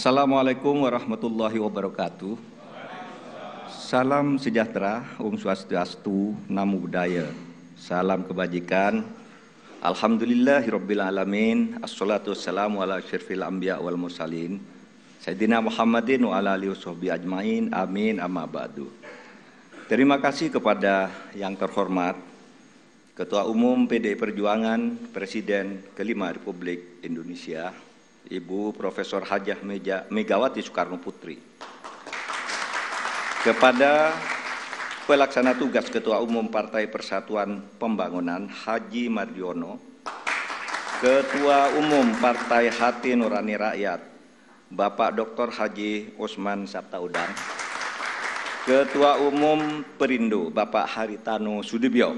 Assalamualaikum warahmatullahi wabarakatuh. Salam sejahtera, Om Swastiastu, Namo Buddhaya. Salam kebajikan. Alhamdulillahirabbil alamin. Assalatu wassalamu ala asyrafil anbiya wal mursalin. Sayyidina Muhammadin wa ala alihi ajmain. Amin amma ba'du. Terima kasih kepada yang terhormat Ketua Umum PDI Perjuangan, Presiden kelima Republik Indonesia, Ibu Profesor Hajah Megawati Soekarno Putri. Kepada pelaksana tugas Ketua Umum Partai Persatuan Pembangunan Haji Mardiono, Ketua Umum Partai Hati Nurani Rakyat Bapak Dr. Haji Usman Sabtaudan, Ketua Umum Perindo Bapak Haritano Sudibyo,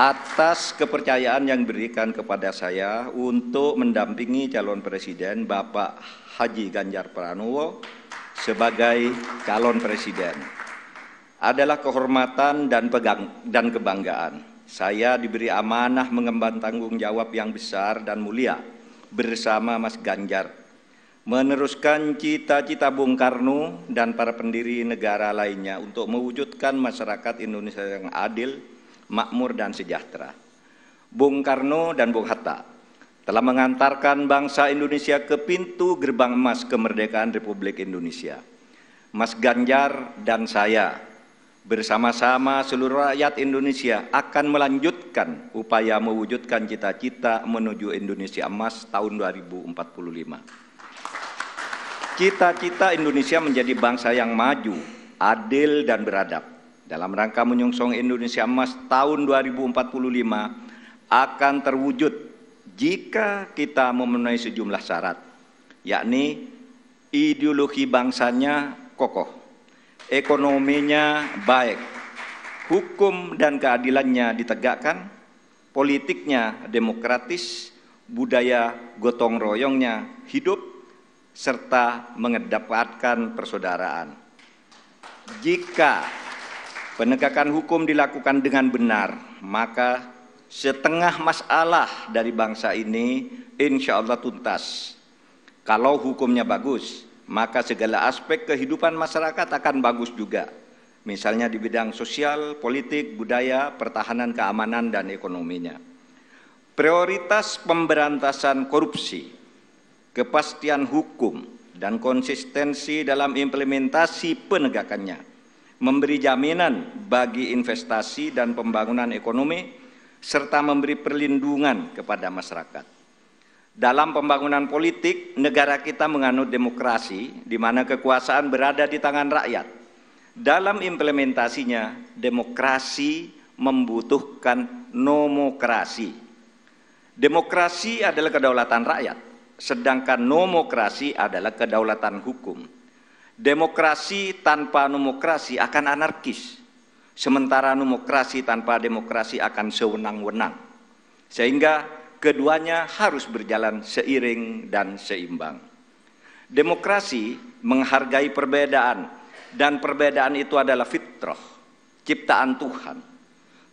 atas kepercayaan yang diberikan kepada saya untuk mendampingi calon presiden Bapak Haji Ganjar Pranowo sebagai calon presiden adalah kehormatan dan pegang dan kebanggaan. Saya diberi amanah mengemban tanggung jawab yang besar dan mulia bersama Mas Ganjar meneruskan cita-cita Bung Karno dan para pendiri negara lainnya untuk mewujudkan masyarakat Indonesia yang adil, makmur dan sejahtera. Bung Karno dan Bung Hatta telah mengantarkan bangsa Indonesia ke pintu gerbang emas kemerdekaan Republik Indonesia. Mas Ganjar dan saya bersama-sama seluruh rakyat Indonesia akan melanjutkan upaya mewujudkan cita-cita menuju Indonesia emas tahun 2045. Cita-cita Indonesia menjadi bangsa yang maju, adil dan beradab dalam rangka menyongsong Indonesia Emas tahun 2045 akan terwujud jika kita memenuhi sejumlah syarat, yakni ideologi bangsanya kokoh, ekonominya baik, hukum dan keadilannya ditegakkan, politiknya demokratis, budaya gotong royongnya hidup, serta mengedepankan persaudaraan. Jika penegakan hukum dilakukan dengan benar, maka setengah masalah dari bangsa ini insya Allah tuntas. Kalau hukumnya bagus, maka segala aspek kehidupan masyarakat akan bagus juga. Misalnya di bidang sosial, politik, budaya, pertahanan, keamanan, dan ekonominya. Prioritas pemberantasan korupsi, kepastian hukum, dan konsistensi dalam implementasi penegakannya memberi jaminan bagi investasi dan pembangunan ekonomi, serta memberi perlindungan kepada masyarakat. Dalam pembangunan politik, negara kita menganut demokrasi, di mana kekuasaan berada di tangan rakyat. Dalam implementasinya, demokrasi membutuhkan nomokrasi. Demokrasi adalah kedaulatan rakyat, sedangkan nomokrasi adalah kedaulatan hukum demokrasi tanpa demokrasi akan anarkis, sementara demokrasi tanpa demokrasi akan sewenang-wenang. Sehingga keduanya harus berjalan seiring dan seimbang. Demokrasi menghargai perbedaan dan perbedaan itu adalah fitrah, ciptaan Tuhan.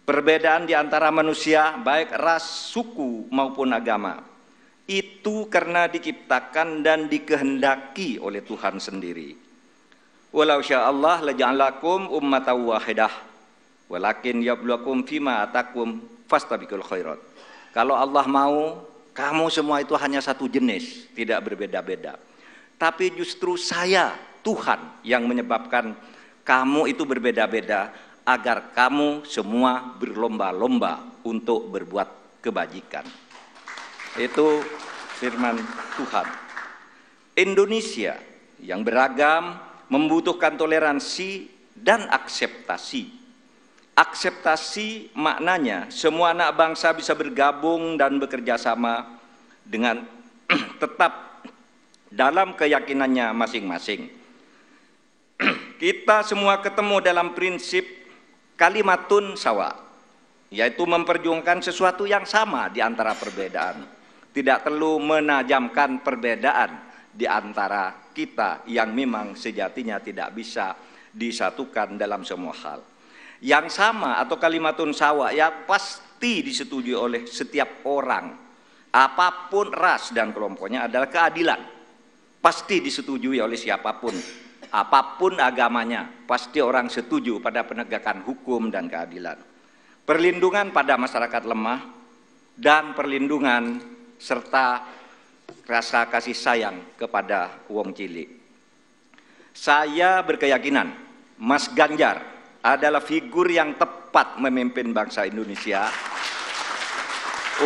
Perbedaan di antara manusia baik ras, suku maupun agama itu karena diciptakan dan dikehendaki oleh Tuhan sendiri. Walau sya Allah laja'alakum ummatan wahidah. Walakin yabluakum fima atakum fastabiqul khairat. Kalau Allah mau, kamu semua itu hanya satu jenis, tidak berbeda-beda. Tapi justru saya, Tuhan yang menyebabkan kamu itu berbeda-beda agar kamu semua berlomba-lomba untuk berbuat kebajikan. Itu firman Tuhan. Indonesia yang beragam membutuhkan toleransi dan akseptasi. Akseptasi maknanya semua anak bangsa bisa bergabung dan bekerja sama dengan tetap dalam keyakinannya masing-masing. Kita semua ketemu dalam prinsip kalimatun sawa, yaitu memperjuangkan sesuatu yang sama di antara perbedaan. Tidak perlu menajamkan perbedaan di antara kita yang memang sejatinya tidak bisa disatukan dalam semua hal. Yang sama atau kalimatun sawa ya pasti disetujui oleh setiap orang apapun ras dan kelompoknya adalah keadilan. Pasti disetujui oleh siapapun, apapun agamanya, pasti orang setuju pada penegakan hukum dan keadilan. Perlindungan pada masyarakat lemah dan perlindungan serta rasa kasih sayang kepada wong cilik. Saya berkeyakinan Mas Ganjar adalah figur yang tepat memimpin bangsa Indonesia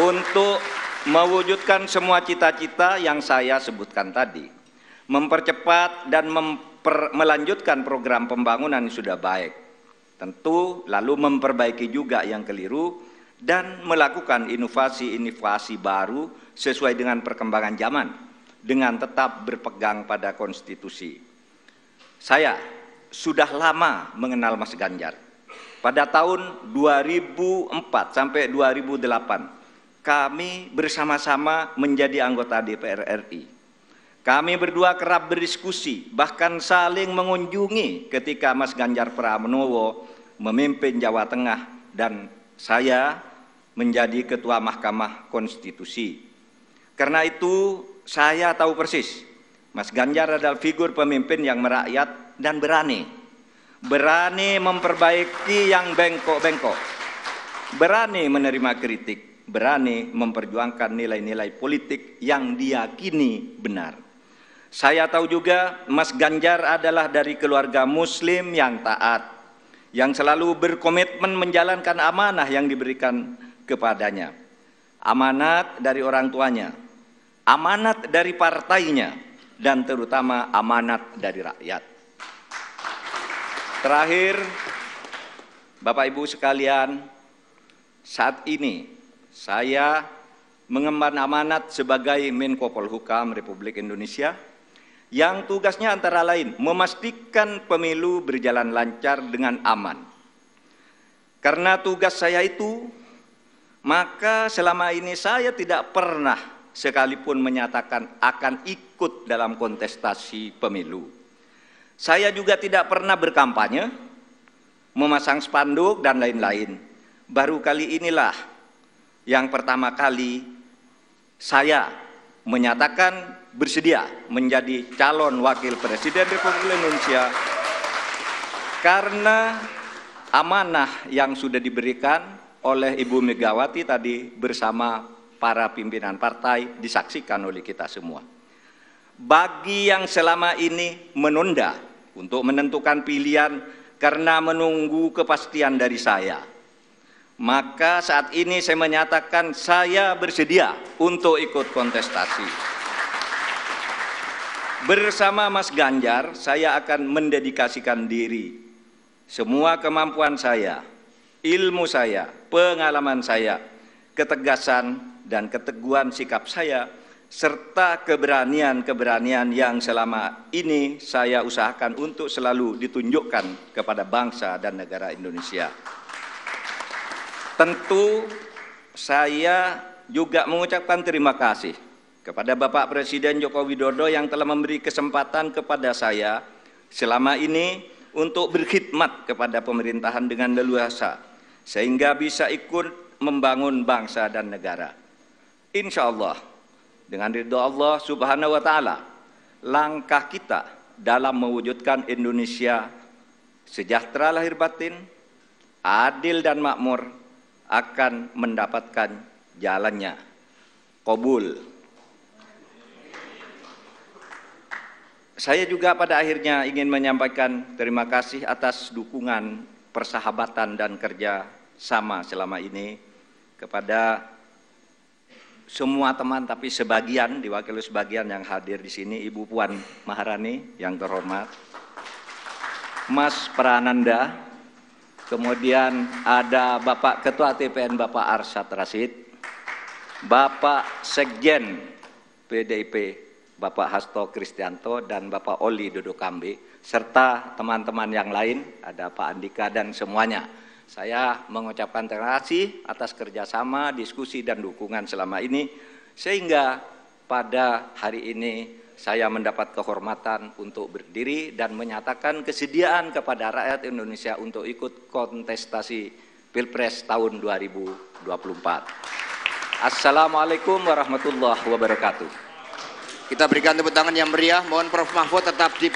untuk mewujudkan semua cita-cita yang saya sebutkan tadi, mempercepat dan memper, melanjutkan program pembangunan yang sudah baik. Tentu lalu memperbaiki juga yang keliru dan melakukan inovasi-inovasi baru sesuai dengan perkembangan zaman dengan tetap berpegang pada konstitusi. Saya sudah lama mengenal Mas Ganjar. Pada tahun 2004 sampai 2008 kami bersama-sama menjadi anggota DPR RI. Kami berdua kerap berdiskusi, bahkan saling mengunjungi ketika Mas Ganjar Pranowo memimpin Jawa Tengah dan saya menjadi Ketua Mahkamah Konstitusi. Karena itu saya tahu persis, Mas Ganjar adalah figur pemimpin yang merakyat dan berani. Berani memperbaiki yang bengkok-bengkok. Berani menerima kritik, berani memperjuangkan nilai-nilai politik yang diyakini benar. Saya tahu juga Mas Ganjar adalah dari keluarga muslim yang taat, yang selalu berkomitmen menjalankan amanah yang diberikan kepadanya. Amanat dari orang tuanya, amanat dari partainya, dan terutama amanat dari rakyat. Terakhir, Bapak Ibu sekalian, saat ini saya mengemban amanat sebagai Menko Polhukam Republik Indonesia yang tugasnya antara lain memastikan pemilu berjalan lancar dengan aman. Karena tugas saya itu, maka selama ini saya tidak pernah sekalipun menyatakan akan ikut dalam kontestasi pemilu. Saya juga tidak pernah berkampanye, memasang spanduk dan lain-lain. Baru kali inilah yang pertama kali saya menyatakan bersedia menjadi calon wakil presiden Republik Indonesia karena amanah yang sudah diberikan oleh Ibu Megawati tadi bersama para pimpinan partai disaksikan oleh kita semua. Bagi yang selama ini menunda untuk menentukan pilihan karena menunggu kepastian dari saya, maka saat ini saya menyatakan saya bersedia untuk ikut kontestasi. Bersama Mas Ganjar, saya akan mendedikasikan diri semua kemampuan saya, ilmu saya, pengalaman saya ketegasan dan keteguhan sikap saya serta keberanian-keberanian yang selama ini saya usahakan untuk selalu ditunjukkan kepada bangsa dan negara Indonesia. Tentu saya juga mengucapkan terima kasih kepada Bapak Presiden Joko Widodo yang telah memberi kesempatan kepada saya selama ini untuk berkhidmat kepada pemerintahan dengan leluasa sehingga bisa ikut membangun bangsa dan negara. Insya Allah, dengan ridho Allah subhanahu wa ta'ala, langkah kita dalam mewujudkan Indonesia sejahtera lahir batin, adil dan makmur, akan mendapatkan jalannya. Kobul. Saya juga pada akhirnya ingin menyampaikan terima kasih atas dukungan persahabatan dan kerja sama selama ini kepada semua teman tapi sebagian diwakili sebagian yang hadir di sini Ibu Puan Maharani yang terhormat Mas Prananda kemudian ada Bapak Ketua TPN Bapak Arsat Rasid Bapak Sekjen PDIP Bapak Hasto Kristianto dan Bapak Oli Dodokambe serta teman-teman yang lain ada Pak Andika dan semuanya saya mengucapkan terima kasih atas kerjasama, diskusi, dan dukungan selama ini, sehingga pada hari ini saya mendapat kehormatan untuk berdiri dan menyatakan kesediaan kepada rakyat Indonesia untuk ikut kontestasi Pilpres tahun 2024. Assalamualaikum warahmatullahi wabarakatuh. Kita berikan tepuk tangan yang meriah. Mohon Prof. Mahfud tetap di